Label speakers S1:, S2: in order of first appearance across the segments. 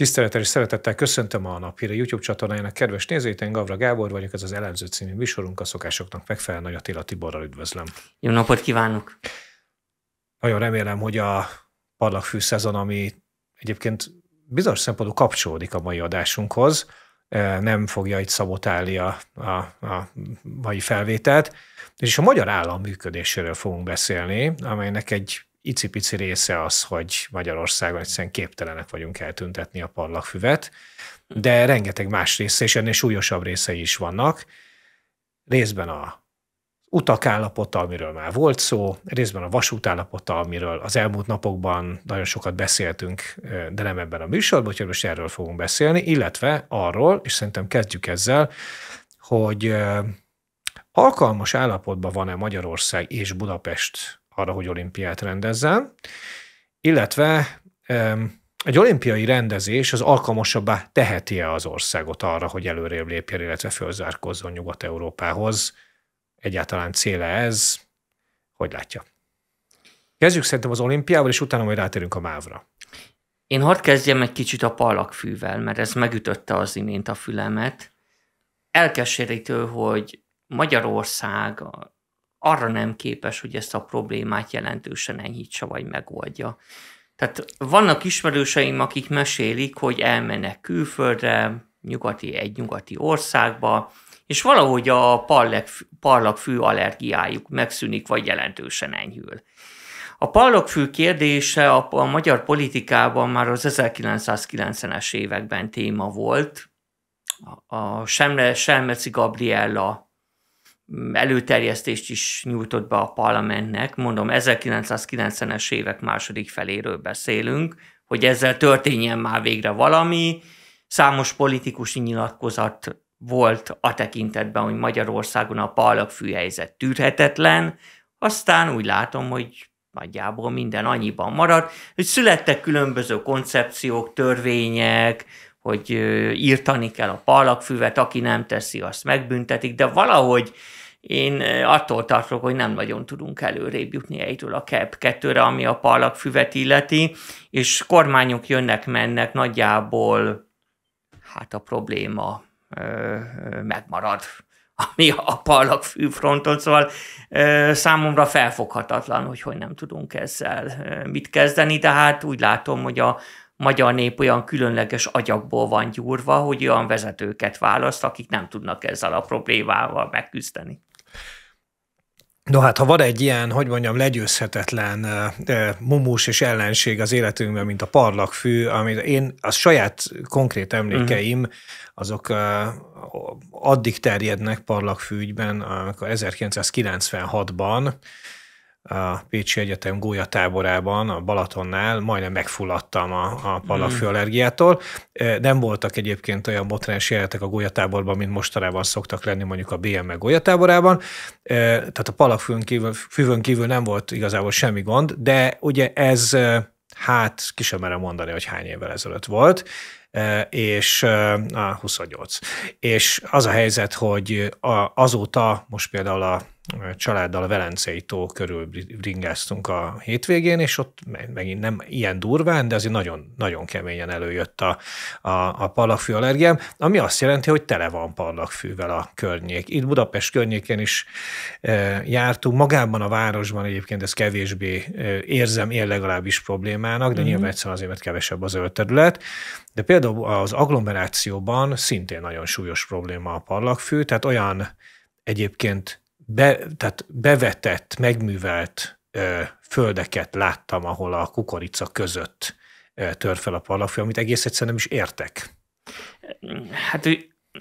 S1: Tisztelettel és szeretettel köszöntöm a Napira YouTube csatornájának kedves nézőit, én Gavra Gábor vagyok, ez az Elemző című műsorunk, a szokásoknak megfelelően Nagy Attila Tiborral üdvözlöm. Jó napot kívánok! Nagyon remélem, hogy a parlagfű szezon, ami egyébként bizonyos szempontból kapcsolódik a mai adásunkhoz, eh, nem fogja itt szabotálni a, a, a mai felvételt, és a magyar állam működéséről fogunk beszélni, amelynek egy icipici része az, hogy Magyarországon egyszerűen képtelenek vagyunk eltüntetni a parlagfüvet, de rengeteg más része, és ennél súlyosabb részei is vannak. Részben a utak állapota, amiről már volt szó, részben a vasút állapota, amiről az elmúlt napokban nagyon sokat beszéltünk, de nem ebben a műsorban, úgyhogy most erről fogunk beszélni, illetve arról, és szerintem kezdjük ezzel, hogy alkalmas állapotban van-e Magyarország és Budapest arra, hogy olimpiát rendezzen, illetve egy olimpiai rendezés az alkalmasabbá teheti-e az országot arra, hogy előrébb lépjen, illetve fölzárkozzon Nyugat-Európához? Egyáltalán céle ez? Hogy látja? Kezdjük szerintem az olimpiával, és utána majd rátérünk a mávra. Én hadd kezdjem egy kicsit a
S2: palakfűvel, mert ez megütötte az imént a fülemet. Elkeserítő, hogy Magyarország arra nem képes, hogy ezt a problémát jelentősen enyhítsa vagy megoldja. Tehát vannak ismerőseim, akik mesélik, hogy elmennek külföldre, nyugati, egy nyugati országba, és valahogy a parlagfű, allergiájuk megszűnik, vagy jelentősen enyhül. A parlagfű kérdése a, a magyar politikában már az 1990-es években téma volt. A Semre, Selmeci Gabriella Mm, előterjesztést is nyújtott be a parlamentnek. Mondom, 1990-es évek második feléről beszélünk, hogy ezzel történjen már végre valami. Számos politikusi nyilatkozat volt a tekintetben, hogy Magyarországon a parlagfű helyzet tűrhetetlen, aztán úgy látom, hogy nagyjából minden annyiban maradt, hogy születtek különböző koncepciók, törvények, hogy írtani kell a parlagfűvet, aki nem teszi, azt megbüntetik, de valahogy én attól tartok, hogy nem nagyon tudunk előrébb jutni egyről a e KEP 2-re, ami a füvet illeti, és kormányok jönnek-mennek nagyjából, hát a probléma ö, megmarad ami a parlag fűfronton, szóval ö, számomra felfoghatatlan, hogy hogy nem tudunk ezzel mit kezdeni, de hát úgy látom, hogy a magyar nép olyan különleges agyakból van gyúrva, hogy olyan vezetőket választ, akik nem tudnak ezzel a problémával megküzdeni.
S1: No hát, ha van egy ilyen, hogy mondjam, legyőzhetetlen e, mumus és ellenség az életünkben, mint a parlagfű, amit én, a saját konkrét emlékeim, uh-huh. azok e, addig terjednek parlagfűgyben, amikor 1996-ban a Pécsi Egyetem gólyatáborában, a Balatonnál majdnem megfulladtam a, a palafő hmm. allergiától. E, nem voltak egyébként olyan botrányos jelenetek a gólyatáborban, mint mostanában szoktak lenni mondjuk a BM e gólyatáborában. E, tehát a palafűn kívül, kívül nem volt igazából semmi gond, de ugye ez hát ki sem merem mondani, hogy hány évvel ezelőtt volt, és a 28. És az a helyzet, hogy azóta most például a családdal a Velencei tó körül ringáztunk a hétvégén, és ott megint nem ilyen durván, de azért nagyon, nagyon keményen előjött a, a, a parlagfű allergiám, ami azt jelenti, hogy tele van parlagfűvel a környék. Itt Budapest környéken is e, jártunk, magában a városban egyébként ez kevésbé e, érzem én legalábbis problémának, de mm nyilván egyszerűen azért, mert kevesebb az zöld terület, de például az agglomerációban szintén nagyon súlyos probléma a parlagfű, tehát olyan egyébként be, tehát bevetett, megművelt ö, földeket láttam, ahol a kukorica között ö, tör fel a parlagfű, amit egész egyszerűen nem is értek. Hát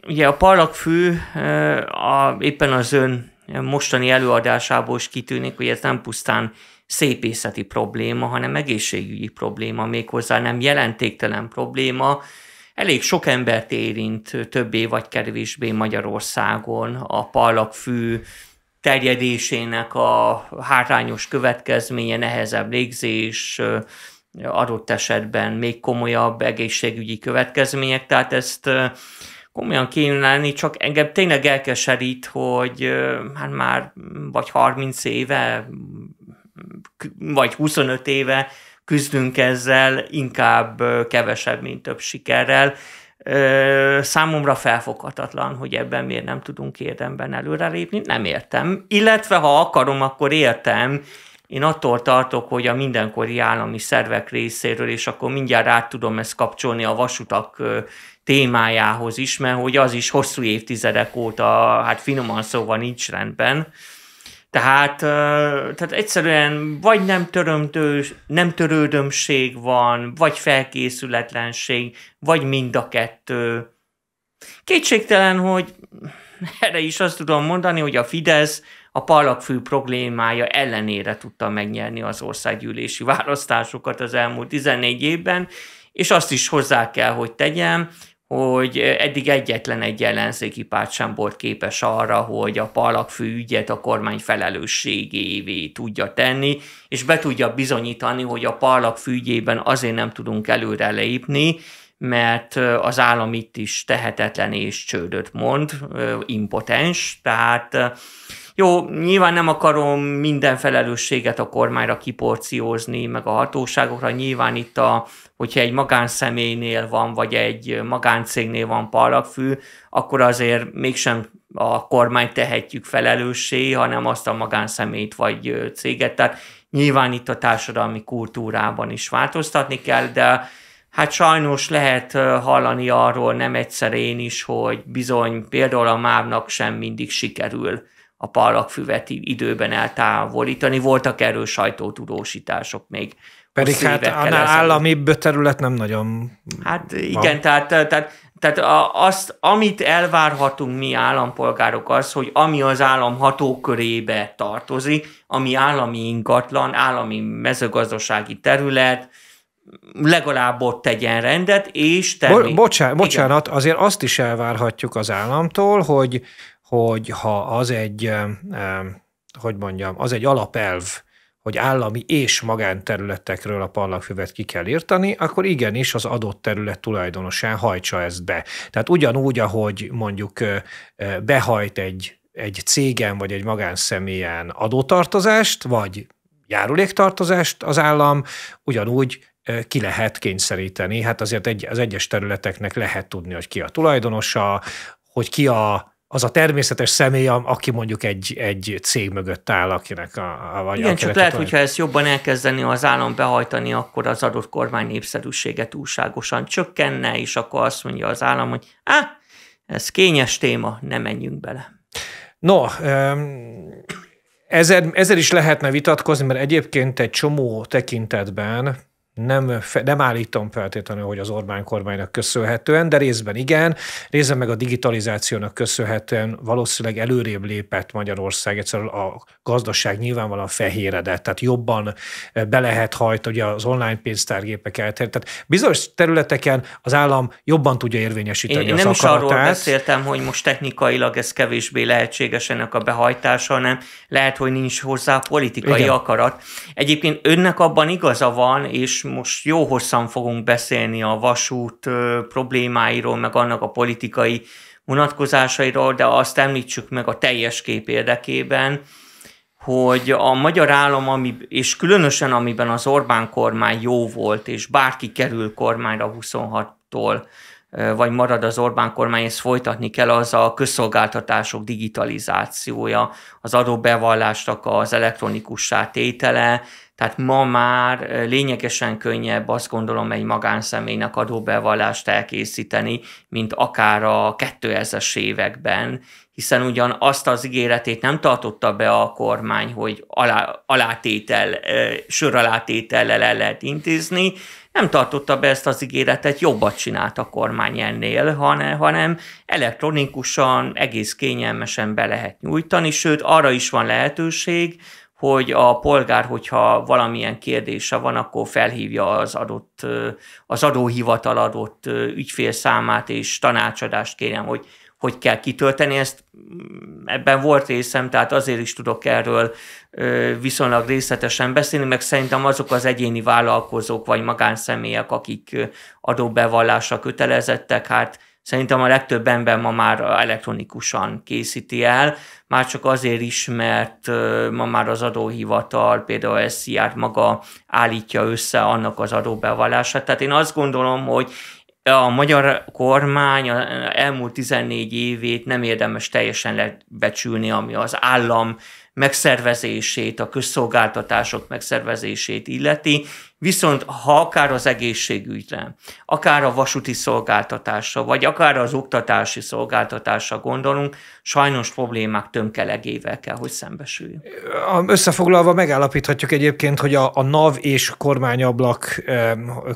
S2: ugye a parlagfű a, éppen az ön mostani előadásából is kitűnik, hogy ez nem pusztán szépészeti probléma, hanem egészségügyi probléma, méghozzá nem jelentéktelen probléma. Elég sok embert érint többé vagy kevésbé Magyarországon a parlagfű terjedésének a hátrányos következménye, nehezebb légzés, adott esetben még komolyabb egészségügyi következmények, tehát ezt komolyan kéne lenni, csak engem tényleg elkeserít, hogy hát már vagy 30 éve, vagy 25 éve küzdünk ezzel, inkább kevesebb, mint több sikerrel, számomra felfoghatatlan, hogy ebben miért nem tudunk érdemben előrelépni, nem értem. Illetve ha akarom, akkor értem, én attól tartok, hogy a mindenkori állami szervek részéről, és akkor mindjárt rá tudom ezt kapcsolni a vasutak témájához is, mert hogy az is hosszú évtizedek óta, hát finoman szóval nincs rendben, tehát, tehát egyszerűen vagy nem, törömtő, nem törődömség van, vagy felkészületlenség, vagy mind a kettő. Kétségtelen, hogy erre is azt tudom mondani, hogy a Fidesz a parlagfű problémája ellenére tudta megnyerni az országgyűlési választásokat az elmúlt 14 évben, és azt is hozzá kell, hogy tegyem, hogy eddig egyetlen egy ellenzéki párt sem volt képes arra, hogy a parlagfű ügyet a kormány felelősségévé tudja tenni, és be tudja bizonyítani, hogy a parlagfű ügyében azért nem tudunk előre leépni, mert az állam itt is tehetetlen és csődöt mond, impotens, tehát jó, nyilván nem akarom minden felelősséget a kormányra kiporciózni, meg a hatóságokra. Nyilván itt, a, hogyha egy magánszemélynél van, vagy egy magáncégnél van parlagfű, akkor azért mégsem a kormány tehetjük felelőssé, hanem azt a magánszemélyt vagy céget. Tehát nyilván itt a társadalmi kultúrában is változtatni kell, de hát sajnos lehet hallani arról nem egyszer én is, hogy bizony például a mávnak sem mindig sikerül a parlagfüvet időben eltávolítani. Voltak erről sajtótudósítások még. Pedig hát annál állami
S1: terület nem nagyon Hát van. igen,
S2: tehát, tehát, tehát azt, amit elvárhatunk mi állampolgárok az, hogy ami az állam hatókörébe tartozik, ami állami ingatlan, állami mezőgazdasági terület, legalább ott tegyen rendet, és termé... Bo- bocsánat, bocsánat
S1: azért azt is elvárhatjuk az államtól, hogy hogy ha az egy, hogy mondjam, az egy alapelv, hogy állami és magánterületekről a parlagfüvet ki kell írtani, akkor igenis az adott terület tulajdonosán hajtsa ezt be. Tehát ugyanúgy, ahogy mondjuk behajt egy, egy cégen vagy egy magánszemélyen adótartozást, vagy járuléktartozást az állam, ugyanúgy ki lehet kényszeríteni. Hát azért egy, az egyes területeknek lehet tudni, hogy ki a tulajdonosa, hogy ki a az a természetes személy, aki mondjuk egy, egy cég mögött áll, akinek a... a vagy Igen, csak lehet, hogyha ezt jobban
S2: elkezdeni az állam behajtani, akkor az adott kormány népszerűsége túlságosan csökkenne, és akkor azt mondja az állam, hogy á, ez kényes téma, ne menjünk bele.
S1: No, ezzel, ezzel is lehetne vitatkozni, mert egyébként egy csomó tekintetben nem, nem állítom feltétlenül, hogy az Orbán kormánynak köszönhetően, de részben igen, részben meg a digitalizációnak köszönhetően valószínűleg előrébb lépett Magyarország, egyszerűen a gazdaság nyilvánvalóan fehéredett, tehát jobban eh, be lehet hajt, hogy az online pénztárgépek elterjedt. Tehát bizonyos területeken az állam jobban tudja érvényesíteni én, az nem akaratát. is arról
S2: beszéltem, hogy most technikailag ez kevésbé lehetséges ennek a behajtása, hanem lehet, hogy nincs hozzá politikai igen. akarat. Egyébként önnek abban igaza van, és most jó hosszan fogunk beszélni a vasút problémáiról, meg annak a politikai vonatkozásairól, de azt említsük meg a teljes kép érdekében, hogy a magyar állam, ami, és különösen amiben az Orbán kormány jó volt, és bárki kerül kormányra 26-tól, vagy marad az Orbán kormány, ezt folytatni kell, az a közszolgáltatások digitalizációja, az adóbevallásnak az elektronikussá tétele, tehát ma már lényegesen könnyebb azt gondolom egy magánszemélynek adóbevallást elkészíteni, mint akár a 2000-es években, hiszen ugyan azt az ígéretét nem tartotta be a kormány, hogy alá, alátétel, sör alátétellel el lehet intézni, nem tartotta be ezt az ígéretet, jobbat csinált a kormány ennél, hanem, hanem elektronikusan, egész kényelmesen be lehet nyújtani, sőt arra is van lehetőség, hogy a polgár, hogyha valamilyen kérdése van, akkor felhívja az adott, az adóhivatal adott ügyfél számát, és tanácsadást kérem, hogy hogy kell kitölteni ezt. Mm, ebben volt részem, tehát azért is tudok erről viszonylag részletesen beszélni, meg szerintem azok az egyéni vállalkozók vagy magánszemélyek, akik adóbevallásra kötelezettek, hát szerintem a legtöbb ember ma már elektronikusan készíti el, már csak azért is, mert ma már az adóhivatal, például a SZIÁT maga állítja össze annak az adóbevallását. Tehát én azt gondolom, hogy a magyar kormány elmúlt 14 évét nem érdemes teljesen lebecsülni, ami az állam megszervezését, a közszolgáltatások megszervezését illeti, Viszont ha akár az egészségügyre, akár a vasúti szolgáltatásra, vagy akár az oktatási szolgáltatásra gondolunk, sajnos problémák tömkelegével kell, hogy szembesüljünk.
S1: Összefoglalva megállapíthatjuk egyébként, hogy a, a NAV és kormányablak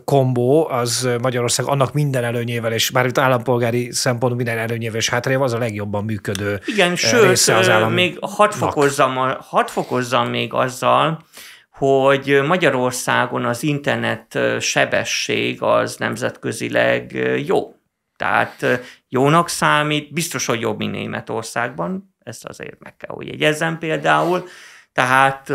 S1: kombó az Magyarország annak minden előnyével, és már állampolgári szempontból minden előnyével és hátrányával az a legjobban működő Igen, sőt, része az még
S2: hat fokozzam, hadd fokozzam még azzal, hogy Magyarországon az internet sebesség az nemzetközileg jó. Tehát jónak számít, biztos, hogy jobb, mint Németországban, ezt azért meg kell, hogy jegyezzem például, tehát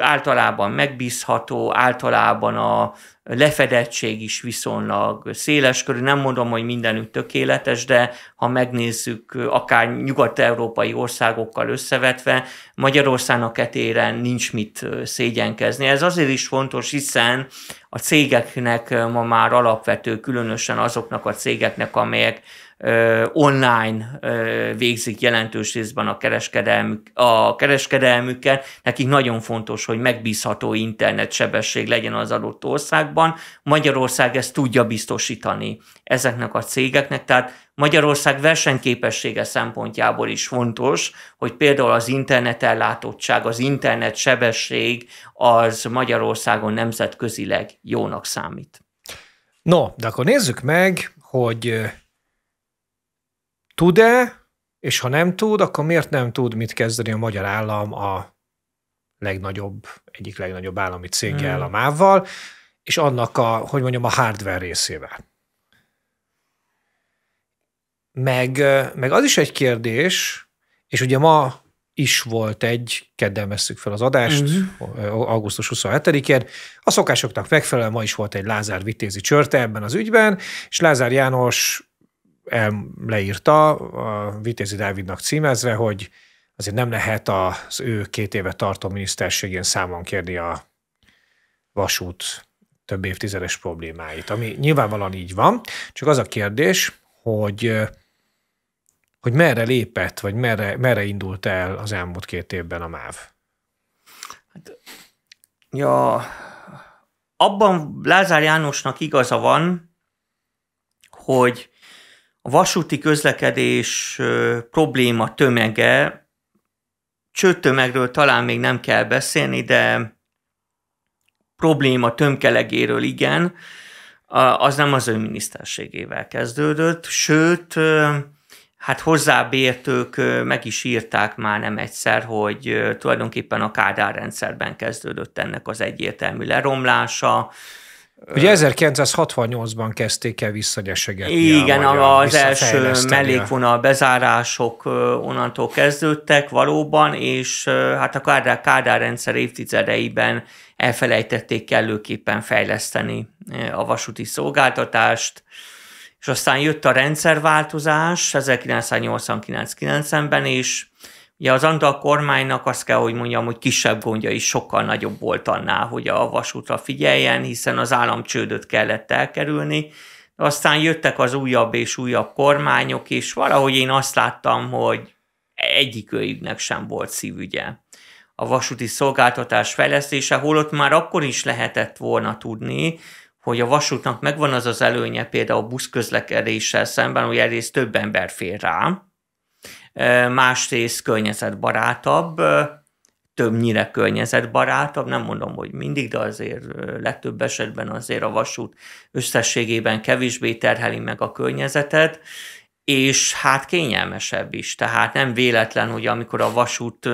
S2: általában megbízható, általában a lefedettség is viszonylag széles körű. Nem mondom, hogy mindenütt tökéletes, de ha megnézzük akár nyugat-európai országokkal összevetve, Magyarországnak etéren nincs mit szégyenkezni. Ez azért is fontos, hiszen a cégeknek ma már alapvető, különösen azoknak a cégeknek, amelyek online végzik jelentős részben a, kereskedelmük, a kereskedelmükkel. Nekik nagyon fontos, hogy megbízható internet sebesség legyen az adott országban. Magyarország ezt tudja biztosítani ezeknek a cégeknek, tehát Magyarország versenyképessége szempontjából is fontos, hogy például az ellátottság, az internet sebesség az Magyarországon nemzetközileg jónak számít.
S1: No, de akkor nézzük meg, hogy tud-e, és ha nem tud, akkor miért nem tud mit kezdeni a magyar állam a legnagyobb, egyik legnagyobb állami céggel, hmm. a mával, és annak a, hogy mondjam, a hardware részével. Meg, meg az is egy kérdés, és ugye ma is volt egy, kedden veszük fel az adást, uh-huh. augusztus 27-én. A szokásoknak megfelelően ma is volt egy Lázár Vitézi csörte ebben az ügyben, és Lázár János leírta, a Vitézi Dávidnak címezve, hogy azért nem lehet az ő két éve tartó miniszterségén számon kérni a vasút több évtizedes problémáit, ami nyilvánvalóan így van, csak az a kérdés, hogy hogy merre lépett, vagy merre, merre indult el az elmúlt két évben a MÁV?
S2: Hát, ja, abban Lázár Jánosnak igaza van, hogy a vasúti közlekedés probléma tömege, csőtömegről talán még nem kell beszélni, de probléma tömkelegéről igen, az nem az önminiszterségével kezdődött, sőt, hát hozzábértők meg is írták már nem egyszer, hogy tulajdonképpen a Kádár rendszerben kezdődött ennek az egyértelmű leromlása,
S1: Ugye 1968-ban kezdték el visszanyesegetni. Igen, a magyar, az első mellékvonal
S2: bezárások onnantól kezdődtek valóban, és hát a Kádár, Kádár rendszer évtizedeiben elfelejtették kellőképpen fejleszteni a vasúti szolgáltatást, és aztán jött a rendszerváltozás 1989-90-ben, és Ja, az Andal kormánynak azt kell, hogy mondjam, hogy kisebb gondja is sokkal nagyobb volt annál, hogy a vasútra figyeljen, hiszen az államcsődöt kellett elkerülni. Aztán jöttek az újabb és újabb kormányok, és valahogy én azt láttam, hogy egyikőjüknek sem volt szívügye a vasúti szolgáltatás fejlesztése, holott már akkor is lehetett volna tudni, hogy a vasútnak megvan az az előnye például buszközlekedéssel szemben, hogy egyrészt több ember fér rá, másrészt környezetbarátabb, többnyire környezetbarátabb, nem mondom, hogy mindig, de azért legtöbb esetben azért a vasút összességében kevésbé terheli meg a környezetet, és hát kényelmesebb is. Tehát nem véletlen, hogy amikor a vasút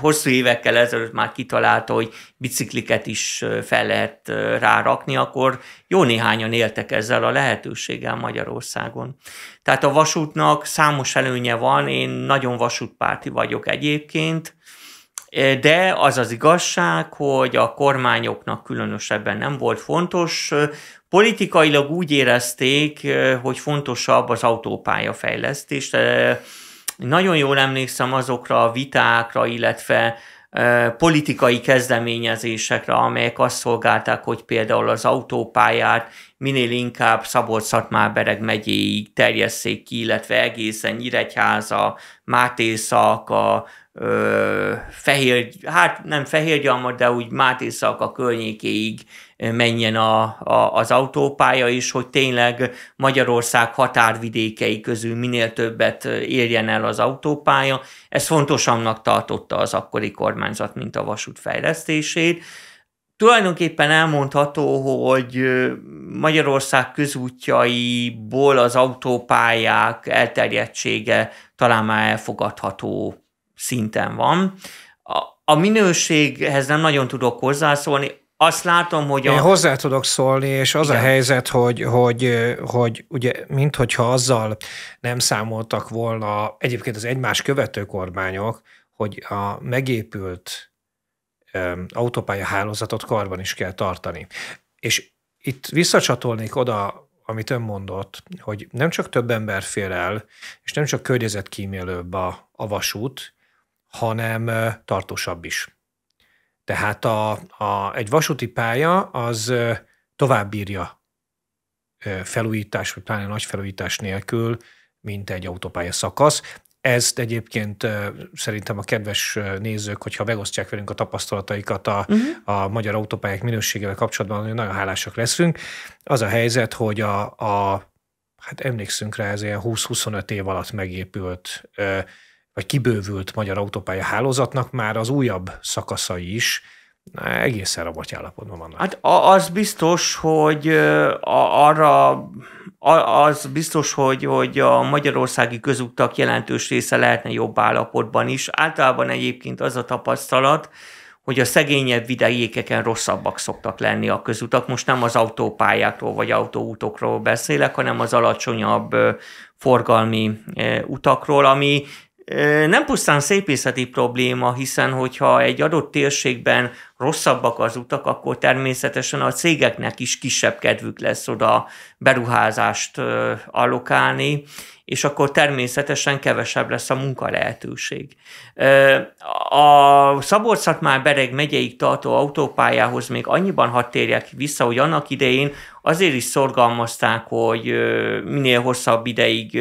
S2: hosszú évekkel ezelőtt már kitalálta, hogy bicikliket is fel lehet rárakni, akkor jó néhányan éltek ezzel a lehetőséggel Magyarországon. Tehát a vasútnak számos előnye van, én nagyon vasútpárti vagyok egyébként, e, de az az igazság, hogy a kormányoknak különösebben nem volt fontos, Politikailag úgy érezték, eh, hogy fontosabb az autópálya fejlesztés. Nagyon jól emlékszem azokra a vitákra, illetve eh, politikai kezdeményezésekre, amelyek azt szolgálták, hogy például az autópályát minél inkább Szabolcs-Szatmár-Bereg megyéig terjesszék ki, illetve egészen Nyíregyháza, Mátészalka, ö, fehér, hát nem fehérgyalma, de úgy a környékéig menjen a, a, az autópálya is, hogy tényleg Magyarország határvidékei közül minél többet érjen el az autópálya. Ez fontosannak tartotta az akkori kormányzat, mint a vasút fejlesztését. Tulajdonképpen elmondható, hogy Magyarország közútjaiból az autópályák elterjedtsége talán már elfogadható szinten van. A, a minőséghez nem nagyon tudok hozzászólni, azt látom, hogy a... Én hozzá
S1: tudok szólni, és az Igen. a helyzet, hogy, hogy, hogy ugye, minthogyha azzal nem számoltak volna egyébként az egymás követő kormányok, hogy a megépült autópálya hálózatot karban is kell tartani. És itt visszacsatolnék oda, amit ön mondott, hogy nem csak több ember fér el, és nem csak környezetkímélőbb a, a vasút, hanem tartósabb is. Tehát a, a, egy vasúti pálya az tovább bírja felújítás, vagy pláne nagy felújítás nélkül, mint egy autópálya szakasz. Ezt egyébként szerintem a kedves nézők, hogyha megosztják velünk a tapasztalataikat a, uh-huh. a magyar autópályák minőségével kapcsolatban, nagyon hálásak leszünk. Az a helyzet, hogy a, a hát emlékszünk rá, ez ilyen 20-25 év alatt megépült, vagy kibővült magyar autópálya hálózatnak már az újabb szakaszai is, egészen a állapotban vannak.
S2: Hát az biztos, hogy arra az biztos, hogy, hogy a magyarországi közutak jelentős része lehetne jobb állapotban is. Általában egyébként az a tapasztalat, hogy a szegényebb vidékeken rosszabbak szoktak lenni a közutak. Most nem az autópályákról vagy autóútokról beszélek, hanem az alacsonyabb forgalmi utakról, ami nem pusztán szépészeti probléma, hiszen hogyha egy adott térségben rosszabbak az utak, akkor természetesen a cégeknek is kisebb kedvük lesz oda beruházást allokálni, és akkor természetesen kevesebb lesz a munka lehetőség. A szabolcs már Bereg megyeig tartó autópályához még annyiban hadd térjek vissza, hogy annak idején azért is szorgalmazták, hogy minél hosszabb ideig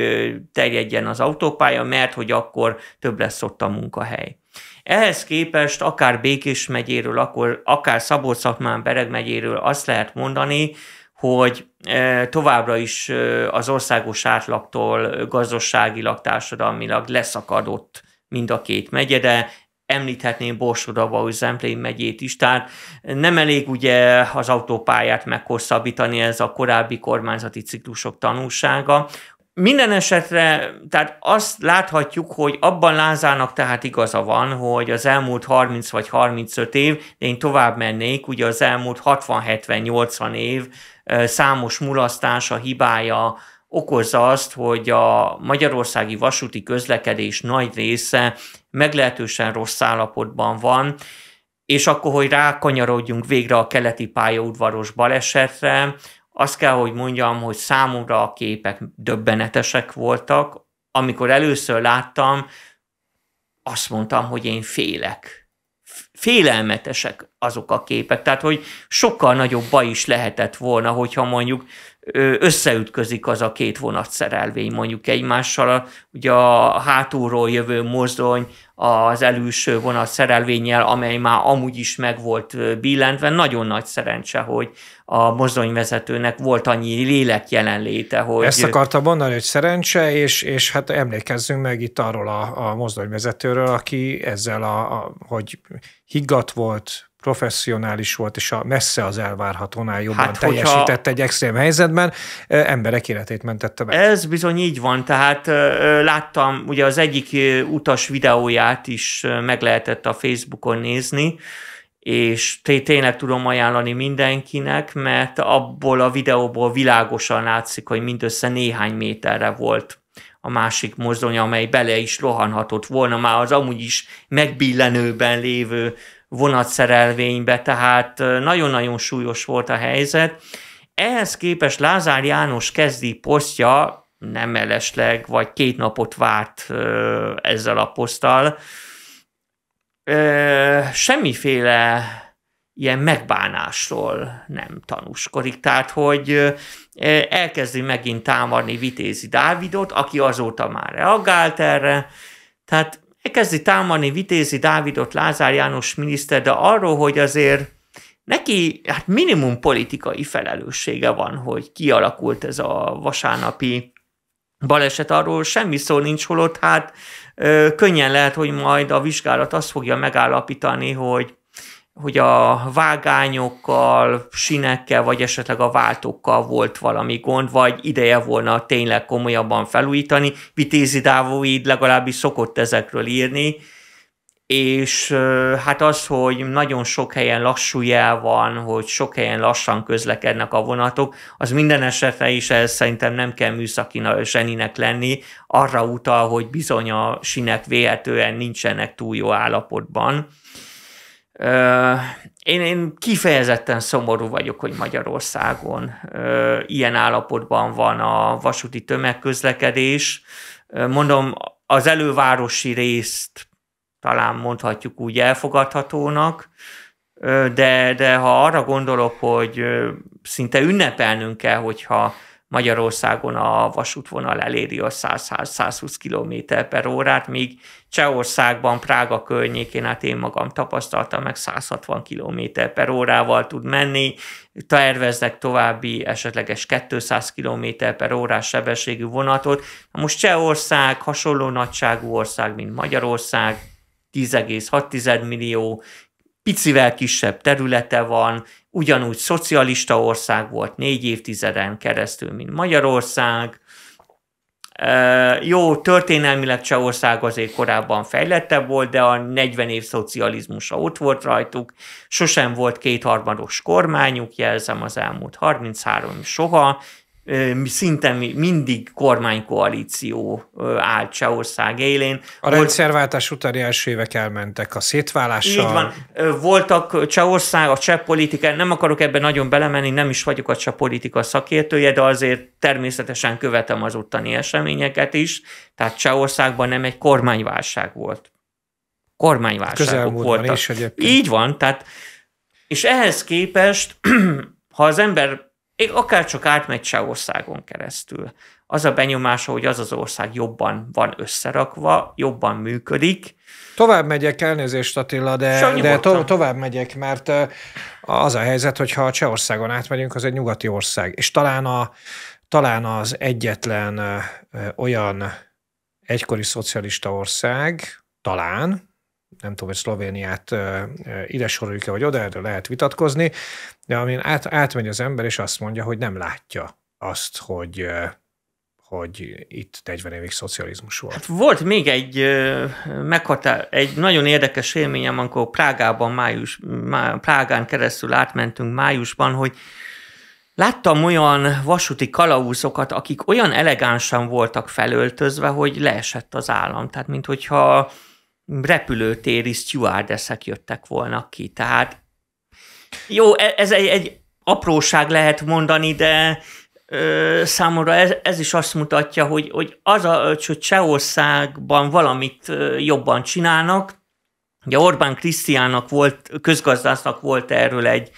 S2: terjedjen az autópálya, mert hogy akkor több lesz ott a munkahely. Ehhez képest akár Békés megyéről, akkor, akár szabolcs bereg megyéről azt lehet mondani, hogy e, továbbra is e, az országos átlagtól e, gazdaságilag, társadalmilag leszakadott mind a két megye, de említhetném Borsodaba, Zemplén megyét is. Tehát nem elég ugye az autópályát meghosszabbítani, ez a korábbi kormányzati ciklusok tanulsága, minden esetre, tehát azt láthatjuk, hogy abban Lázának tehát igaza van, hogy az elmúlt 30 vagy 35 év, de én tovább mennék, ugye az elmúlt 60-70-80 év számos mulasztása, hibája okozza azt, hogy a magyarországi vasúti közlekedés nagy része meglehetősen rossz állapotban van, és akkor, hogy rákanyarodjunk végre a keleti pályaudvaros balesetre, azt kell, hogy mondjam, hogy számomra a képek döbbenetesek voltak. Amikor először láttam, azt mondtam, hogy én félek. Félelmetesek azok a képek. Tehát, hogy sokkal nagyobb baj is lehetett volna, hogyha mondjuk összeütközik az a két vonatszerelvény mondjuk egymással. Ugye a hátulról jövő mozdony az előső vonatszerelvényel, amely már amúgy is meg volt billentve. Nagyon nagy szerencse, hogy a mozdonyvezetőnek volt annyi lélek jelenléte, hogy... Ezt akarta
S1: mondani, hogy szerencse, és, és hát emlékezzünk meg itt arról a, a mozdonyvezetőről, aki ezzel, a, a, hogy higgat volt, professzionális volt, és a messze az elvárhatónál jobban hát, teljesített egy extrém helyzetben, emberek életét mentette meg.
S2: Ez bizony így van, tehát láttam, ugye az egyik utas videóját is meg lehetett a Facebookon nézni, és tényleg tudom ajánlani mindenkinek, mert abból a videóból világosan látszik, hogy mindössze néhány méterre volt a másik mozdony, amely bele is rohanhatott volna már az amúgy is megbillenőben lévő vonatszerelvénybe, tehát nagyon-nagyon súlyos volt a helyzet. Ehhez képest Lázár János kezdi posztja nem mellesleg, vagy két napot várt ezzel a poszttal, semmiféle ilyen megbánásról nem tanúskodik. Tehát, hogy elkezdi megint támadni Vitézi Dávidot, aki azóta már reagált erre. Tehát elkezdi támadni Vitézi Dávidot Lázár János miniszter, de arról, hogy azért neki hát minimum politikai felelőssége van, hogy kialakult ez a vasárnapi baleset, arról semmi szó nincs, holott hát ö, könnyen lehet, hogy majd a vizsgálat azt fogja megállapítani, hogy hogy a vágányokkal, sinekkel, vagy esetleg a váltókkal volt valami gond, vagy ideje volna tényleg komolyabban felújítani. Vitézi Dávid legalábbis szokott ezekről írni, és hát az, hogy nagyon sok helyen lassú jel van, hogy sok helyen lassan közlekednek a vonatok, az minden esetre is ez szerintem nem kell műszaki zseninek lenni, arra utal, hogy bizony a sinek véhetően nincsenek túl jó állapotban. Én, én kifejezetten szomorú vagyok, hogy Magyarországon ilyen állapotban van a vasúti tömegközlekedés. Mondom, az elővárosi részt talán mondhatjuk úgy elfogadhatónak, de, de ha arra gondolok, hogy szinte ünnepelnünk kell, hogyha Magyarországon a vasútvonal eléri a 100-120 km per órát, míg Csehországban, Prága környékén, hát én magam tapasztaltam, meg 160 km per órával tud menni, terveznek további esetleges 200 km per órás sebességű vonatot. Most Csehország hasonló nagyságú ország, mint Magyarország, 10,6 millió picivel kisebb területe van, ugyanúgy szocialista ország volt négy évtizeden keresztül, mint Magyarország. Jó, történelmileg Csehország azért korábban fejlettebb volt, de a 40 év szocializmusa ott volt rajtuk. Sosem volt kétharmados kormányuk, jelzem az elmúlt 33 soha, szinten mindig kormánykoalíció állt Csehország élén. A Volt,
S1: rendszerváltás utáni első évek elmentek a szétválással. Így van.
S2: Voltak Csehország, a cseh politika, nem akarok ebben nagyon belemenni, nem is vagyok a cseh politika szakértője, de azért természetesen követem az utáni eseményeket is. Tehát Csehországban nem egy kormányválság volt. Kormányválságok voltak. Is Így van, tehát és ehhez képest, ha az ember akár csak átmegy Csehországon keresztül. Az a benyomása, hogy az az ország jobban van összerakva, jobban működik. Tovább
S1: megyek, elnézést Attila, de, de to- tovább megyek, mert az a helyzet, hogy ha Csehországon átmegyünk, az egy nyugati ország, és talán, a, talán az egyetlen olyan egykori szocialista ország, talán, nem tudom, hogy Szlovéniát ide soroljuk-e, vagy oda, erről lehet vitatkozni, de amin át, átmegy az ember, és azt mondja, hogy nem látja azt, hogy hogy itt 40 évig szocializmus volt. Hát volt még egy, meghatá, egy
S2: nagyon érdekes élményem, amikor Prágában, május, má, Prágán keresztül átmentünk májusban, hogy láttam olyan vasúti kalauzokat, akik olyan elegánsan voltak felöltözve, hogy leesett az állam. Tehát, mint hogyha repülőtéri stewardessek jöttek volna ki. Tehát jó, e, ez egy, egy apróság lehet mondani, de ö, számomra ez, ez is azt mutatja, hogy, hogy az a, hogy Csehországban valamit jobban csinálnak. Ugye Orbán Krisztiánnak volt, közgazdásznak volt erről egy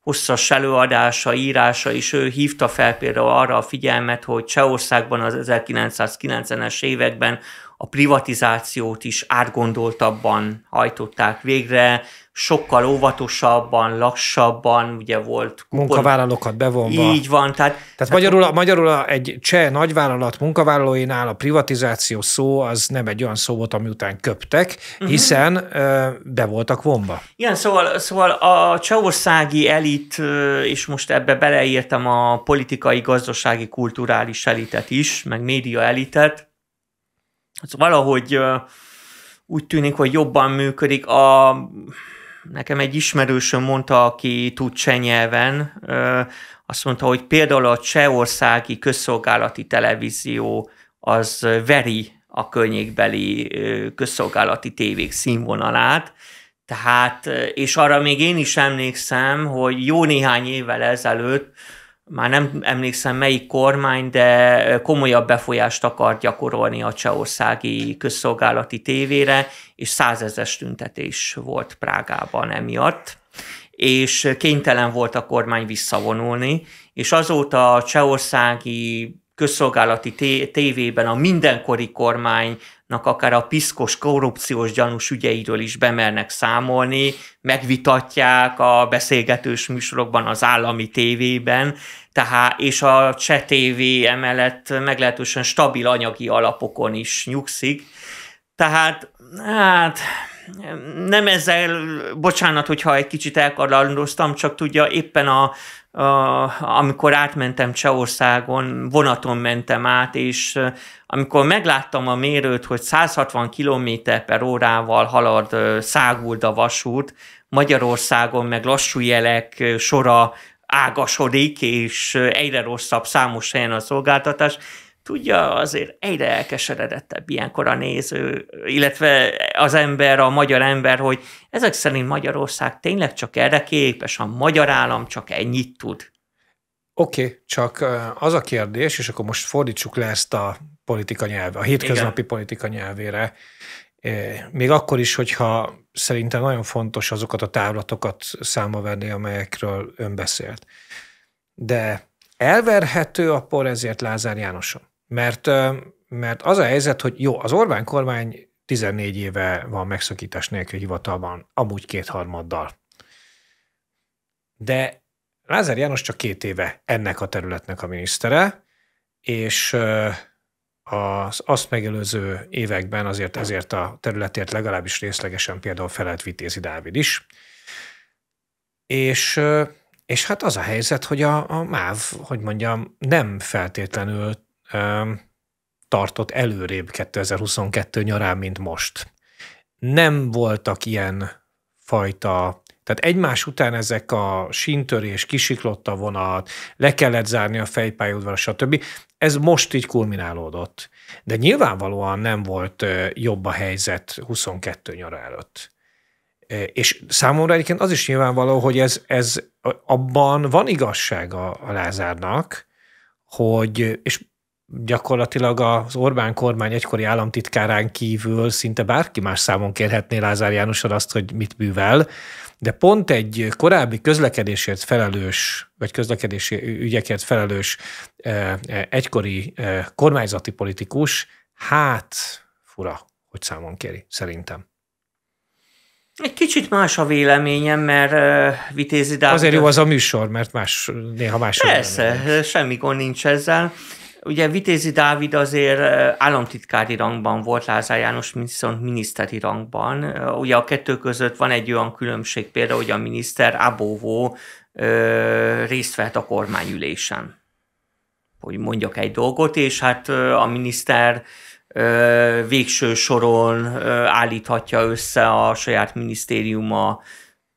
S2: hosszas előadása, írása, és ő hívta fel például arra a figyelmet, hogy Csehországban az 1990-es években a privatizációt is átgondoltabban hajtották végre, sokkal óvatosabban, lassabban, ugye
S1: volt... Kupor... Munkavállalókat bevonva. Így van, tehát... Tehát, tehát magyarul, a, magyarul a, egy cseh nagyvállalat munkavállalóinál a privatizáció szó az nem egy olyan szó volt, ami után köptek, mhm. hiszen uh-huh. ö, be voltak vonva.
S2: Igen, szóval, szóval a csehországi elit, és most ebbe beleírtam a politikai, gazdasági, kulturális elitet is, meg média elitet, Hát az szóval valahogy úgy tűnik, hogy jobban működik. A, nekem egy ismerősöm mondta, aki tud cseh nyelven, azt mondta, hogy például a csehországi közszolgálati televízió az veri a környékbeli közszolgálati tévék színvonalát, tehát, és arra még én is emlékszem, hogy jó néhány évvel ezelőtt már nem emlékszem melyik kormány, de komolyabb befolyást akar gyakorolni a csehországi közszolgálati tévére, és százezes tüntetés volt Prágában emiatt és kénytelen volt a kormány visszavonulni, és azóta a csehországi közszolgálati tévében a mindenkori kormánynak akár a piszkos, korrupciós gyanús ügyeiről is bemernek számolni, megvitatják a beszélgetős műsorokban az állami tévében, tehát, és a cseh TV emellett meglehetősen stabil anyagi alapokon is nyugszik. Tehát, hát, nem ezzel, bocsánat, hogyha egy kicsit elkarlandoztam, csak tudja, éppen a, a, amikor átmentem Csehországon, vonaton mentem át, és amikor megláttam a mérőt, hogy 160 km per órával halad száguld a vasút, Magyarországon meg lassú jelek sora ágasodik, és egyre rosszabb számos helyen a szolgáltatás, tudja, azért egyre elkeseredettebb ilyenkor a néző, illetve az ember, a magyar ember, hogy ezek szerint Magyarország tényleg csak erre képes, a magyar állam csak
S1: ennyit tud. Oké, okay, csak az a kérdés, és akkor most fordítsuk le ezt a politika nyelve, a hétköznapi Igen. politika nyelvére. Még akkor is, hogyha szerintem nagyon fontos azokat a távlatokat számba venni, amelyekről ön beszélt. De elverhető a por ezért Lázár Jánoson? Mert, mert az a helyzet, hogy jó, az Orbán kormány 14 éve van megszakítás nélkül hivatalban, amúgy kétharmaddal. De Lázár János csak két éve ennek a területnek a minisztere, és az azt megelőző években azért ezért a területért legalábbis részlegesen például felelt Vitézi Dávid is. És, és hát az a helyzet, hogy a, a MÁV, hogy mondjam, nem feltétlenül tartott előrébb 2022 nyarán, mint most. Nem voltak ilyen fajta tehát egymás után ezek a síntörés, kisiklott a vonat, le kellett zárni a fejpályaudvar, stb. Ez most így kulminálódott. De nyilvánvalóan nem volt jobb a helyzet 22 nyara előtt. És számomra egyébként az is nyilvánvaló, hogy ez, ez abban van igazság a, a Lázárnak, hogy, és gyakorlatilag az Orbán kormány egykori államtitkárán kívül szinte bárki más számon kérhetné Lázár Jánoson azt, hogy mit bűvel, de pont egy korábbi közlekedésért felelős, vagy közlekedési ügyekért felelős e, e, egykori e, kormányzati politikus, hát fura, hogy számon kéri, szerintem.
S2: Egy kicsit más a véleményem, mert uh, Vitézi Dávid... Azért jó az a
S1: műsor, mert más, néha más Persze,
S2: semmi gond nincs ezzel. Ugye Vitézi Dávid azért államtitkári rangban volt, Lázár János viszont miniszteri rangban. Ugye a kettő között van egy olyan különbség például, hogy a miniszter Abóvó részt vett a kormányülésen. Hogy mondjak egy dolgot, és hát a miniszter végső soron állíthatja össze a saját minisztériuma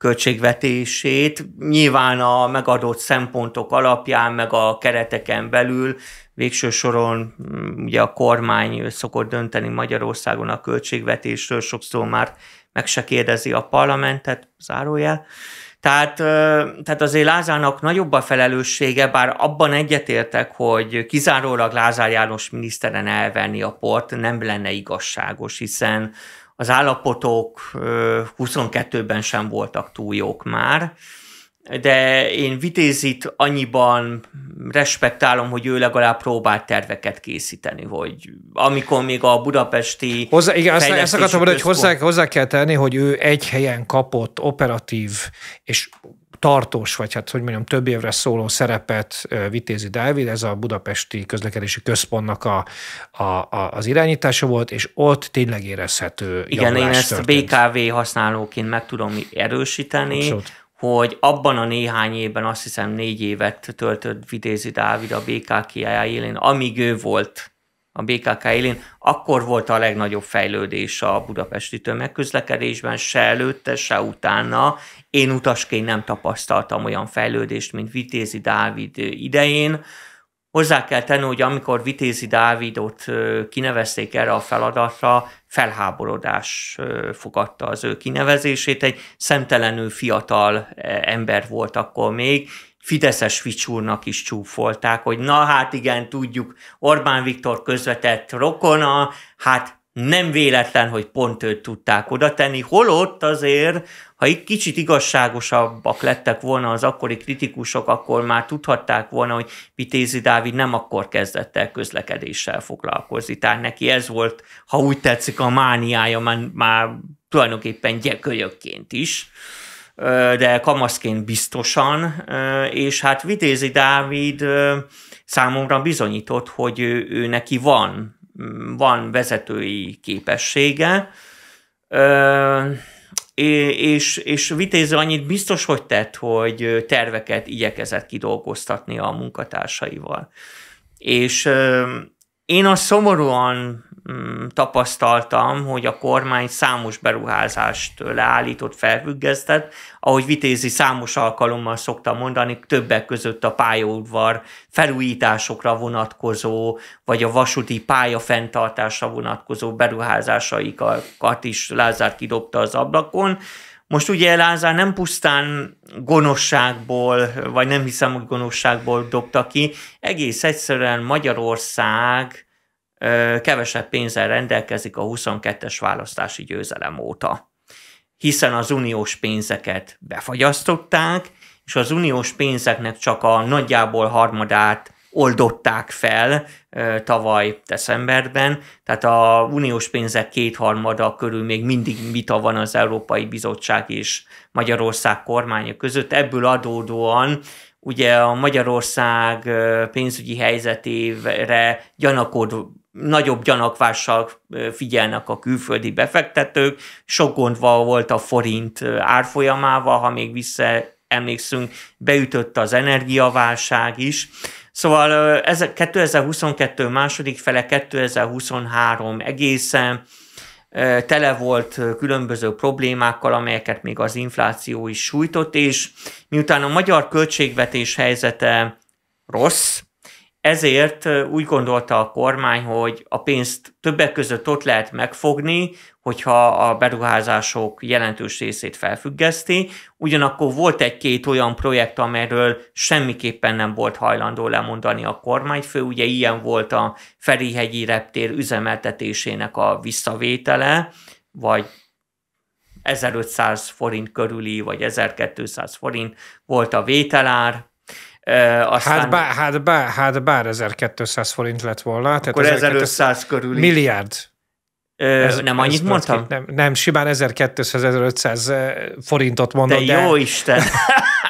S2: költségvetését. Nyilván a megadott szempontok alapján, meg a kereteken belül végső soron mm, ugye a kormány szokott dönteni Magyarországon a költségvetésről, sokszor már meg se kérdezi a parlamentet, zárójel. Tehát, tehát azért Lázának nagyobb a felelőssége, bár abban egyetértek, hogy kizárólag Lázár János miniszteren elvenni a port nem lenne igazságos, hiszen az állapotok 22-ben sem voltak túl jók már, de én Vitézit annyiban respektálom, hogy ő legalább próbált terveket készíteni, hogy amikor még a budapesti hozzá, Igen, azt, ezt akartam mondani, hogy hozzá,
S1: hozzá kell tenni, hogy ő egy helyen kapott operatív és tartós, vagy hát hogy mondjam, több évre szóló szerepet Vitézi Dávid, ez a Budapesti Közlekedési Központnak a, a, a, az irányítása volt, és ott tényleg érezhető Igen, én ezt történt.
S2: BKV használóként meg tudom erősíteni, Abszolút hogy abban a néhány évben, azt hiszem négy évet töltött Vitézi Dávid a BKK élén, amíg ő volt a BKK élén, akkor volt a legnagyobb fejlődés a budapesti tömegközlekedésben, se előtte, se utána. Én utasként nem tapasztaltam olyan fejlődést, mint Vitézi Dávid idején. Hozzá kell tenni, hogy amikor Vitézi Dávidot kinevezték erre a feladatra, felháborodás fogadta az ő kinevezését. Egy szemtelenül fiatal ember volt akkor még, Fideszes Ficsúrnak is csúfolták, hogy na hát igen, tudjuk, Orbán Viktor közvetett rokona, hát nem véletlen, hogy pont őt tudták oda tenni, holott azért, ha egy kicsit igazságosabbak lettek volna az akkori kritikusok, akkor már tudhatták volna, hogy Vitézi Dávid nem akkor kezdett el közlekedéssel foglalkozni. Tehát neki ez volt, ha úgy tetszik, a mániája már, már tulajdonképpen gyekölyökként is de kamaszként biztosan, és hát Vidézi Dávid számomra bizonyított, hogy ő, ő neki van, van vezetői képessége, és, és Vitézi annyit biztos, hogy tett, hogy terveket igyekezett kidolgoztatni a munkatársaival. És én azt szomorúan Mm, tapasztaltam, hogy a kormány számos beruházást leállított, felfüggesztett, ahogy Vitézi számos alkalommal szokta mondani, többek között a pályaudvar felújításokra vonatkozó, vagy a vasúti pálya fenntartásra vonatkozó beruházásaikat is Lázár kidobta az ablakon. Most ugye Lázár nem pusztán gonoszságból, vagy nem hiszem, hogy gonoszságból dobta ki, egész egyszerűen Magyarország kevesebb pénzzel rendelkezik a 22-es választási győzelem óta. Hiszen az uniós pénzeket befagyasztották, és az uniós pénzeknek csak a nagyjából harmadát oldották fel tavaly decemberben, tehát a uniós pénzek kétharmada körül még mindig vita van az Európai Bizottság és Magyarország kormánya között. Ebből adódóan ugye a Magyarország pénzügyi helyzetére gyanakodva nagyobb gyanakvással figyelnek a külföldi befektetők. Sok gond volt a forint árfolyamával, ha még vissza emlékszünk, beütött az energiaválság is. Szóval ez 2022 második fele, 2023 egészen tele volt különböző problémákkal, amelyeket még az infláció is sújtott, és miután a magyar költségvetés helyzete rossz, ezért úgy gondolta a kormány, hogy a pénzt többek között ott lehet megfogni, hogyha a beruházások jelentős részét felfüggeszti. Ugyanakkor volt egy-két olyan projekt, amelyről semmiképpen nem volt hajlandó lemondani a kormányfő. Ugye ilyen volt a Ferihegyi reptér üzemeltetésének a visszavétele, vagy 1500 forint körüli, vagy 1200 forint volt a vételár, aztán... Hát, bár,
S1: hát, bár, hát bár 1200 forint lett volna. Akkor tehát 1500
S2: körül. Milliárd. Ö, ez, nem annyit mondtam? nem,
S1: nem, simán 1200-1500 forintot mondott. De, de jó Isten!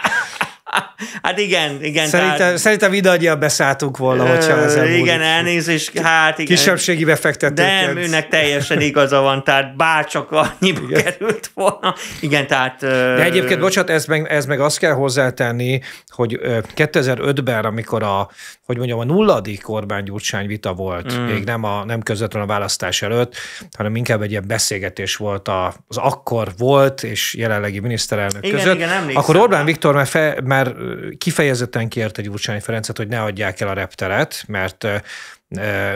S2: Hát igen,
S1: igen. Szerintem, tehát... szerintem idadja beszálltunk volna, hogyha ez Igen, elnézést,
S2: hát igen. Kisebbségi
S1: befektetőket. Nem, őnek
S2: teljesen igaza van, tehát bárcsak annyiba igen. került volna. Igen, tehát... De egyébként, bocsánat,
S1: ez meg, ez meg azt kell hozzátenni, hogy 2005-ben, amikor a, hogy mondjam, a nulladik Orbán Gyurcsány vita volt, mm. még nem, a, nem közvetlenül a választás előtt, hanem inkább egy ilyen beszélgetés volt az akkor volt és jelenlegi miniszterelnök igen, között. Igen, emlékszem. akkor Orbán Viktor már, fe, már már kifejezetten egy Gyurcsány Ferencet, hogy ne adják el a repteret, mert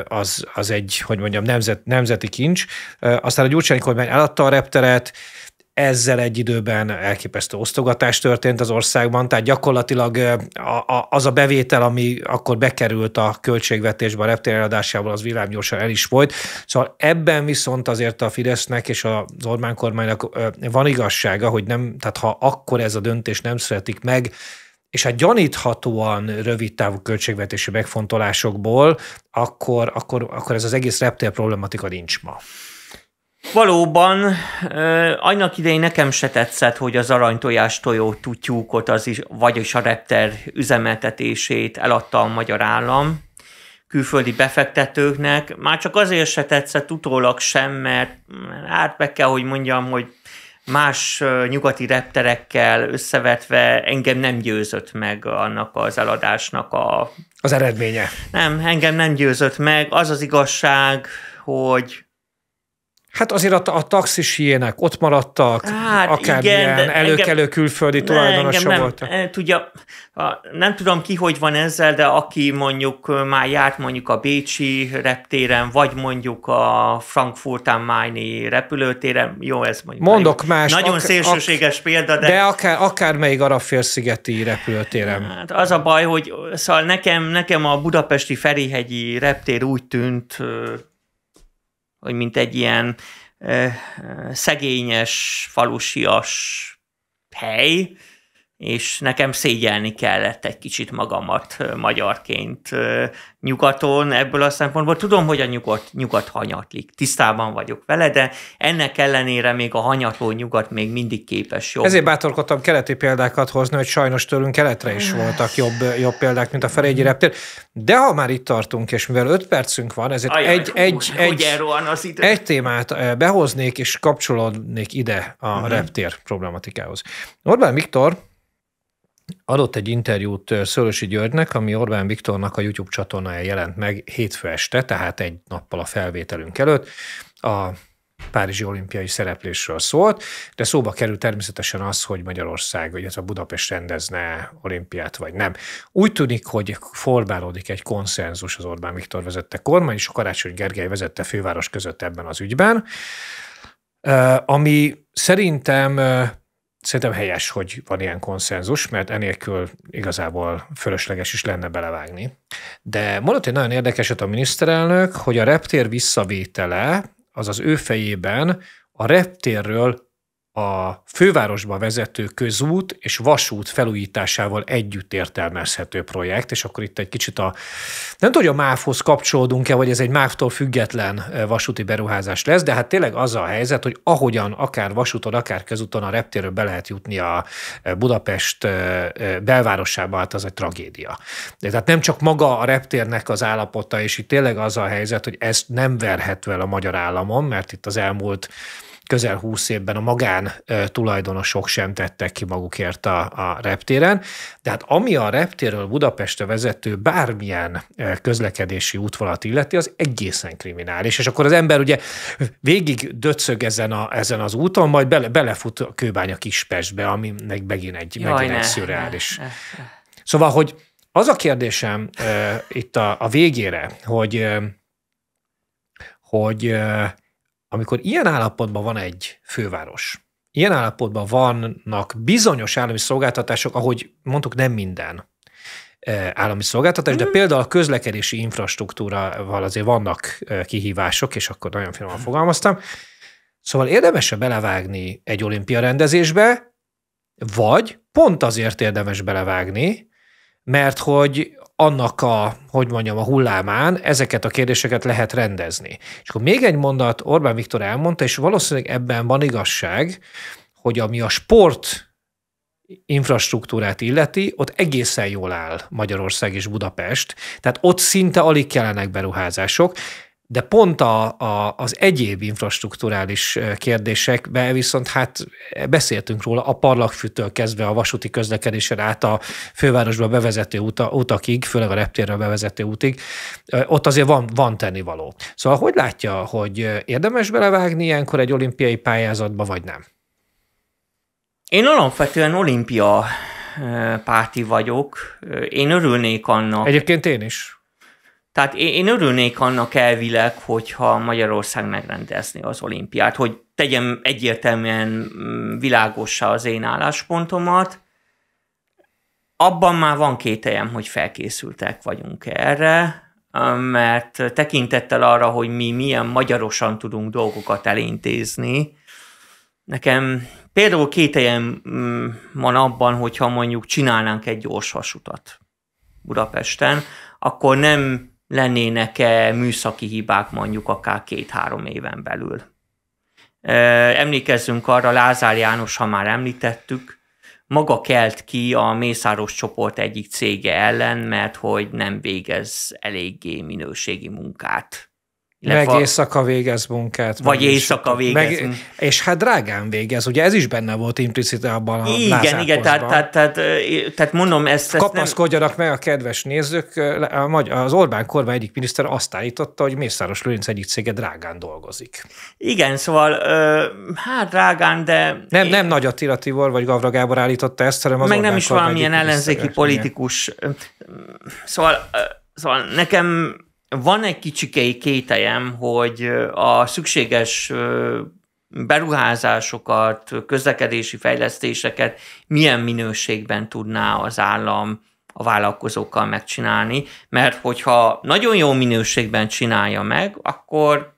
S1: az, az egy, hogy mondjam, nemzet, nemzeti kincs. Aztán a Gyurcsány kormány eladta a repteret, ezzel egy időben elképesztő osztogatás történt az országban, tehát gyakorlatilag az a bevétel, ami akkor bekerült a költségvetésbe a reptér eladásával, az villámgyorsan el is volt. Szóval ebben viszont azért a Fidesznek és az Orbán kormánynak van igazsága, hogy nem, tehát ha akkor ez a döntés nem születik meg, és hát gyaníthatóan rövid távú költségvetési megfontolásokból, akkor, akkor, akkor ez az egész reptér problematika nincs ma.
S2: Valóban, annak idején nekem se tetszett, hogy az aranytojás tojó tutyúkot, az is, vagyis a repter üzemeltetését eladta a magyar állam külföldi befektetőknek. Már csak azért se tetszett utólag sem, mert hát be kell, hogy mondjam, hogy más nyugati repterekkel összevetve engem nem győzött meg annak az eladásnak a...
S1: Az eredménye.
S2: Nem, engem nem győzött meg. Az az
S1: igazság, hogy Hát azért a, a taxis hiének ott maradtak, hát, akár igen, ilyen előkelő külföldi tulajdonosa nem, volt.
S2: Eh, tudja, nem tudom ki, hogy van ezzel, de aki mondjuk már járt mondjuk a Bécsi reptéren, vagy mondjuk a Frankfurt am Maini repülőtéren, jó, ez mondjuk. Mondok már, más. Nagyon ak- szélsőséges ak- példa, de... De akár,
S1: akár melyik Arafélszigeti repülőtéren. Hát
S2: az a baj, hogy szóval nekem, nekem a budapesti Ferihegyi reptér úgy tűnt hogy mint egy ilyen ö, ö, szegényes, falusias hely, és nekem szégyelni kellett egy kicsit magamat magyarként nyugaton ebből a szempontból. Tudom, hogy a nyugat, nyugat hanyatlik, tisztában vagyok vele, de ennek ellenére még a hanyatló nyugat még mindig képes jobb. Ezért
S1: bátorkodtam keleti példákat hozni, hogy sajnos tőlünk keletre is voltak jobb, jobb példák, mint a Ferégyi Reptér. De ha már itt tartunk, és mivel öt percünk van, ezért Ajaj, egy, hú, egy, egy, az idő? egy témát behoznék, és kapcsolódnék ide a uh-huh. reptér problematikához. Orbán Viktor adott egy interjút Szörösi Györgynek, ami Orbán Viktornak a YouTube csatornája jelent meg hétfő este, tehát egy nappal a felvételünk előtt. A Párizsi olimpiai szereplésről szólt, de szóba kerül természetesen az, hogy Magyarország, vagy a Budapest rendezne olimpiát, vagy nem. Úgy tűnik, hogy formálódik egy konszenzus az Orbán Viktor vezette kormány, és a Karácsony Gergely vezette főváros között ebben az ügyben, ami szerintem szerintem helyes, hogy van ilyen konszenzus, mert enélkül igazából fölösleges is lenne belevágni. De mondott egy nagyon érdekeset a miniszterelnök, hogy a reptér visszavétele, az az ő fejében a reptérről a fővárosba vezető közút és vasút felújításával együtt értelmezhető projekt, és akkor itt egy kicsit a, nem tudom, hogy a MÁV-hoz kapcsolódunk-e, vagy ez egy MÁV-tól független vasúti beruházás lesz, de hát tényleg az a helyzet, hogy ahogyan akár vasúton, akár közúton a reptéről be lehet jutni a Budapest belvárosába, hát az egy tragédia. De tehát nem csak maga a reptérnek az állapota, és itt tényleg az a helyzet, hogy ezt nem verhet vel a magyar államon, mert itt az elmúlt közel 20 évben a magán tulajdonosok sem tettek ki magukért a, a reptéren. De hát ami a reptéről Budapestre vezető bármilyen közlekedési útvonalat illeti, az egészen kriminális. És akkor az ember ugye végig döcög ezen, a, ezen az úton, majd bele, belefut a kőbánya Kispestbe, ami meg megint egy, Jaj, megint ne, egy szürreális. Ne, ne, ne. Szóval, hogy az a kérdésem e, itt a, a végére, hogy e, hogy e, amikor ilyen állapotban van egy főváros, ilyen állapotban vannak bizonyos állami szolgáltatások, ahogy mondtuk, nem minden e, állami szolgáltatás, de mhm. például a közlekedési infrastruktúrával azért vannak e, kihívások, és akkor nagyon finoman fogalmaztam. Szóval -e belevágni egy olimpia rendezésbe, vagy pont azért érdemes belevágni, mert hogy annak a, hogy mondjam, a hullámán ezeket a kérdéseket lehet rendezni. És akkor még egy mondat Orbán Viktor elmondta, és valószínűleg ebben van igazság, hogy ami a sport infrastruktúrát illeti, ott egészen jól áll Magyarország és Budapest, tehát ott szinte alig kellenek beruházások de pont a, a, az egyéb infrastruktúrális kérdésekbe viszont hát beszéltünk róla a parlagfűtől kezdve a vasúti közlekedésen át a fővárosba bevezető uta, utakig, főleg a reptérre bevezető útig, ott azért van, van tennivaló. Szóval hogy látja, hogy érdemes belevágni ilyenkor egy olimpiai pályázatba, vagy nem? Én alapvetően olimpia párti vagyok.
S2: Én örülnék annak. Egyébként én is tehát én, én örülnék annak elvileg, hogyha Magyarország megrendezni az olimpiát, hogy tegyem egyértelműen mm, világossá az én álláspontomat. Abban már van kételjem, hogy felkészültek vagyunk erre, um, mert tekintettel arra, hogy mi milyen magyarosan tudunk dolgokat elintézni, nekem például kételjem mm, van abban, hogyha mondjuk csinálnánk egy gyors vasutat Budapesten, akkor nem lennének-e műszaki hibák mondjuk akár két-három éven belül. Emlékezzünk arra, Lázár János, ha már említettük, maga kelt ki a Mészáros csoport egyik cége ellen, mert hogy nem végez eléggé minőségi munkát.
S1: Illetve meg éjszaka végez munkát. Vagy éjszaka végez. Meg, hm. és hát drágán végez, ugye ez is benne volt implicit abban a Igen, igen, tehát, tehát, tehát, tehát mondom ezt. Kapaszkodjanak ezt nem... meg a kedves nézők, a magyar, az Orbán kormány egyik miniszter azt állította, hogy Mészáros Lőnc egyik cége drágán
S2: dolgozik. Igen, szóval hát drágán, de...
S1: Nem, én... nem Nagy Attila Tibor vagy Gavra Gábor állította ezt, hanem az Meg Orbán nem is valamilyen ellenzéki politikus.
S2: Szóval, szóval nekem van egy kicsikei kételjem, hogy a szükséges beruházásokat, közlekedési fejlesztéseket milyen minőségben tudná az állam a vállalkozókkal megcsinálni, mert hogyha nagyon jó minőségben csinálja meg, akkor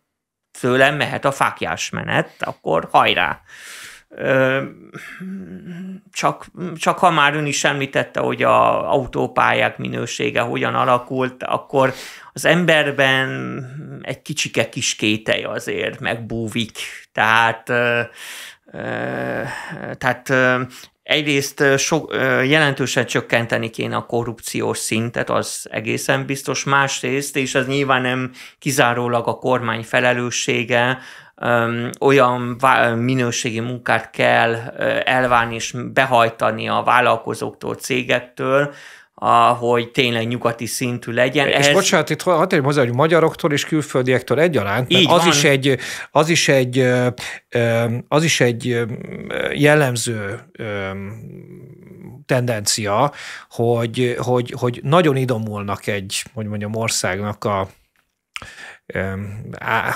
S2: tőlem mehet a fákjás menet, akkor hajrá! Csak, csak ha már ön is említette, hogy a autópályák minősége hogyan alakult, akkor az emberben egy kicsike kis kétely azért megbúvik. Tehát, tehát Egyrészt sok jelentősen csökkenteni kéne a korrupciós szintet, az egészen biztos. Másrészt, és ez nyilván nem kizárólag a kormány felelőssége, olyan minőségi munkát kell elvárni és behajtani a vállalkozóktól, cégektől, hogy tényleg nyugati szintű legyen. És Ez bocsánat,
S1: itt hadd tegyem hozzá, hogy magyaroktól és külföldiektől egyaránt, mert az van. is, egy, az, is egy, az is egy jellemző tendencia, hogy, hogy, hogy nagyon idomulnak egy, hogy mondjam, országnak a a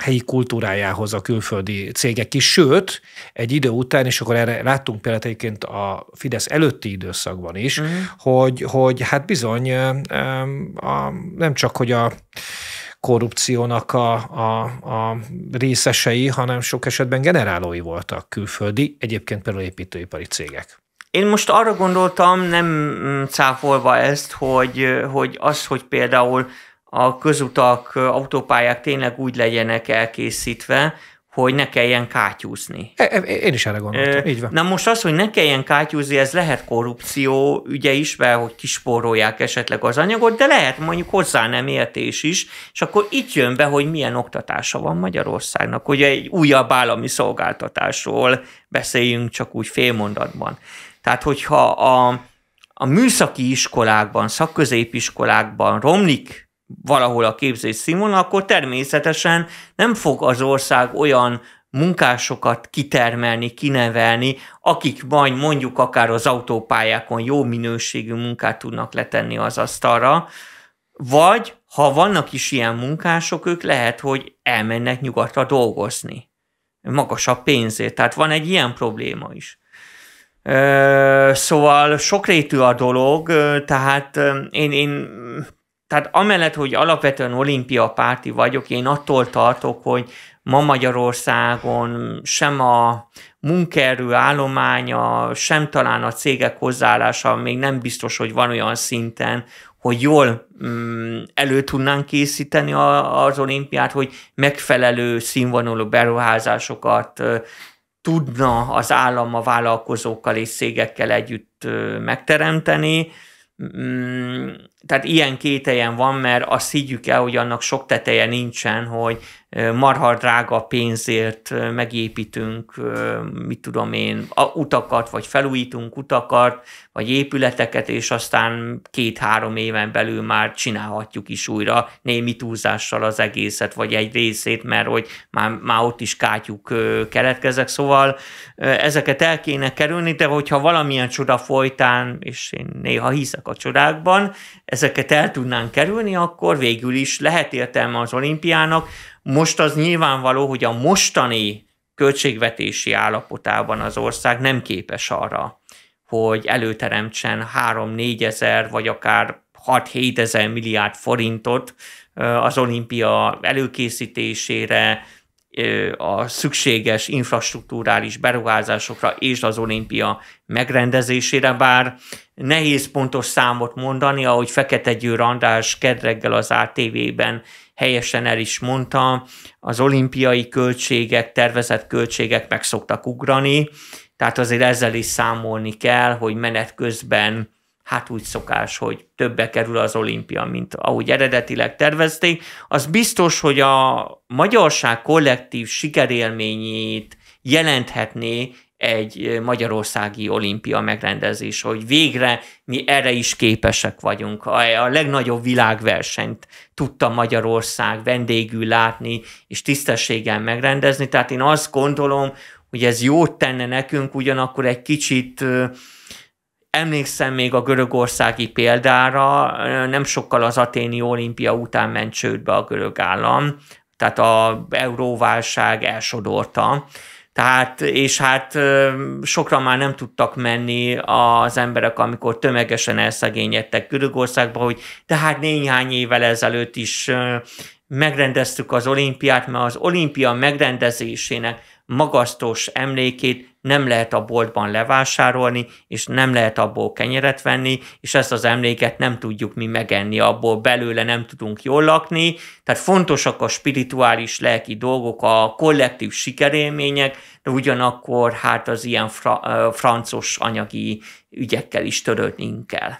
S1: helyi kultúrájához a külföldi cégek is, sőt, egy idő után, és akkor erre láttunk például a Fidesz előtti időszakban is, uh-huh. hogy, hogy hát bizony a, nem csak, hogy a korrupciónak a, a, a részesei, hanem sok esetben generálói voltak külföldi, egyébként például építőipari cégek.
S2: Én most arra gondoltam, nem mm, cáfolva ezt, hogy, hogy az, hogy például a közutak, autópályák tényleg úgy legyenek elkészítve, hogy ne kelljen kátyúzni.
S1: E, e, én is erre gondoltam, így van.
S2: Na most az, hogy ne kelljen kátyúzni, ez lehet korrupció ügye is, mert hogy kisporolják esetleg az anyagot, de lehet mondjuk hozzá nem értés is, és akkor itt jön be, hogy milyen oktatása van Magyarországnak. hogy egy újabb állami szolgáltatásról beszéljünk csak úgy félmondatban. Tehát, hogyha a, a műszaki iskolákban, szakközépiskolákban romlik valahol a képzés színvonal, akkor természetesen nem fog az ország olyan munkásokat kitermelni, kinevelni, akik majd mondjuk akár az autópályákon jó minőségű munkát tudnak letenni az asztalra, vagy ha vannak is ilyen munkások, ők lehet, hogy elmennek nyugatra dolgozni. Magasabb pénzért. Tehát van egy ilyen probléma is. Szóval sokrétű a dolog, tehát én, én tehát amellett, hogy alapvetően olimpia párti vagyok, én attól tartok, hogy ma Magyarországon sem a munkaerő állománya, sem talán a cégek hozzáállása még nem biztos, hogy van olyan szinten, hogy jól mm, elő tudnánk készíteni a, az olimpiát, hogy megfelelő színvonalú beruházásokat tudna az állam a vállalkozókkal és cégekkel együtt megteremteni mm, tehát ilyen kételjen van, mert azt higgyük el, hogy annak sok teteje nincsen, hogy marha drága pénzért megépítünk, mit tudom én, utakat, vagy felújítunk utakat, vagy épületeket, és aztán két-három éven belül már csinálhatjuk is újra némi túlzással az egészet, vagy egy részét, mert hogy már, már ott is kátyuk keletkezek, szóval ezeket el kéne kerülni, de hogyha valamilyen csoda folytán, és én néha hiszek a csodákban, ezeket el tudnánk kerülni, akkor végül is lehet értelme az olimpiának. Most az nyilvánvaló, hogy a mostani költségvetési állapotában az ország nem képes arra, hogy előteremtsen 3-4 ezer, vagy akár 6-7 ezer milliárd forintot az olimpia előkészítésére, a szükséges infrastruktúrális beruházásokra és az olimpia megrendezésére, bár nehéz pontos számot mondani, ahogy Fekete Győr András kedreggel az ATV-ben helyesen el is mondta, az olimpiai költségek, tervezett költségek meg szoktak ugrani, tehát azért ezzel is számolni kell, hogy menet közben hát úgy szokás, hogy többe kerül az olimpia, mint ahogy eredetileg tervezték. Az biztos, hogy a magyarság kollektív sikerélményét jelenthetné egy magyarországi olimpia megrendezés, hogy végre mi erre is képesek vagyunk. A legnagyobb világversenyt tudta Magyarország vendégül látni és tisztességgel megrendezni, tehát én azt gondolom, hogy ez jót tenne nekünk, ugyanakkor egy kicsit Emlékszem még a görögországi példára, nem sokkal az aténi olimpia után ment csődbe a görög állam, tehát a euróválság elsodorta. Tehát, és hát sokra már nem tudtak menni az emberek, amikor tömegesen elszegényedtek Görögországba, hogy tehát néhány évvel ezelőtt is megrendeztük az olimpiát, mert az olimpia megrendezésének magasztos emlékét nem lehet a boltban levásárolni, és nem lehet abból kenyeret venni, és ezt az emléket nem tudjuk mi megenni, abból belőle nem tudunk jól lakni. Tehát fontosak a spirituális lelki dolgok, a kollektív sikerélmények, de ugyanakkor hát az ilyen fra, francos anyagi ügyekkel is törődnünk kell.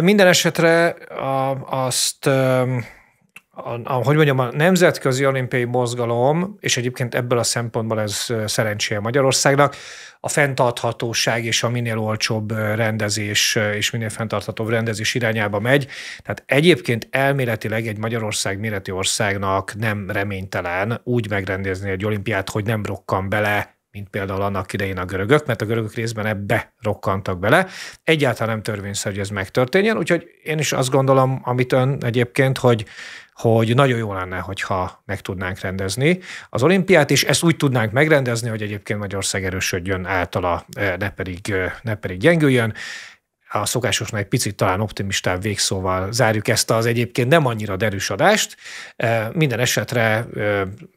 S1: Minden esetre azt a, a, hogy mondjam, a nemzetközi olimpiai mozgalom, és egyébként ebből a szempontból ez szerencséje Magyarországnak, a fenntarthatóság és a minél olcsóbb rendezés és minél fenntarthatóbb rendezés irányába megy. Tehát egyébként elméletileg egy Magyarország méretű országnak nem reménytelen úgy megrendezni egy olimpiát, hogy nem rokkan bele mint például annak idején a görögök, mert a görögök részben ebbe rokkantak bele. Egyáltalán nem törvényszerű, hogy ez megtörténjen, úgyhogy én is azt gondolom, amit ön egyébként, hogy hogy nagyon jó lenne, hogyha meg tudnánk rendezni az olimpiát, és ezt úgy tudnánk megrendezni, hogy egyébként Magyarország erősödjön általa, eh, ne pedig, eh, ne pedig gyengüljön a szokásosnál egy picit talán optimistább végszóval zárjuk ezt az egyébként nem annyira derűs adást. Minden esetre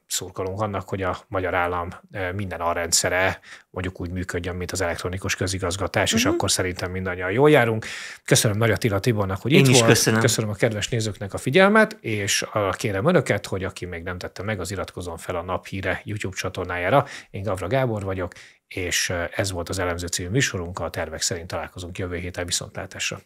S1: szurkolunk annak, hogy a magyar állam minden a rendszere mondjuk úgy működjön, mint az elektronikus közigazgatás, uh-huh. és mhm. akkor szerintem mindannyian jól járunk. Köszönöm Nagy Attila Tibornak, hogy Én itt is volt. Köszönöm. köszönöm a kedves nézőknek a figyelmet, és kérem önöket, hogy aki még nem tette meg, az iratkozom fel a Naphíre YouTube csatornájára. Én Gavra Gábor vagyok, és ez volt az elemző című műsorunk, a tervek szerint találkozunk jövő héten viszontlátásra.